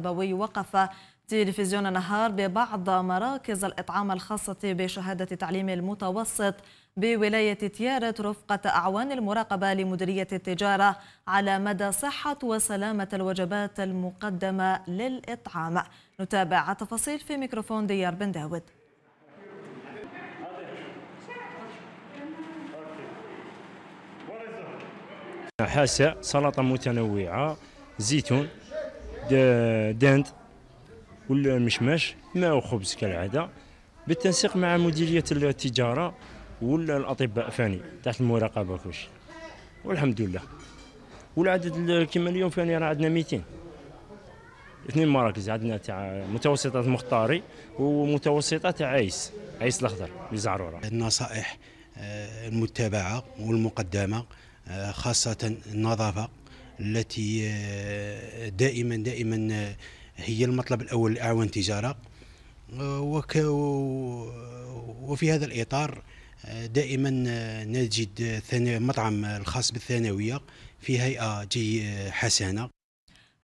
التربوي وقف تلفزيون النهار ببعض مراكز الإطعام الخاصة بشهادة تعليم المتوسط بولاية تيارت رفقة أعوان المراقبة لمديرية التجارة على مدى صحة وسلامة الوجبات المقدمة للإطعام نتابع تفاصيل في ميكروفون ديار بن داود حاسة سلطة متنوعة زيتون داند ولا مشماش ماء وخبز كالعاده بالتنسيق مع مديريه التجاره ولا الاطباء فاني تحت المراقبه كلشي والحمد لله والعدد كما اليوم فاني راه عندنا 200 اثنين مراكز عندنا تاع متوسطه المختاري ومتوسطه تاع عيس عيس الاخضر لزعروره النصائح آه، المتابعه والمقدمه آه، خاصه النظافه التي آه، دائما دائما آه، هي المطلب الاول لاعوان التجاره آه، وفي هذا الاطار دائما نجد مطعم الخاص بالثانويه في هيئه جي حسنه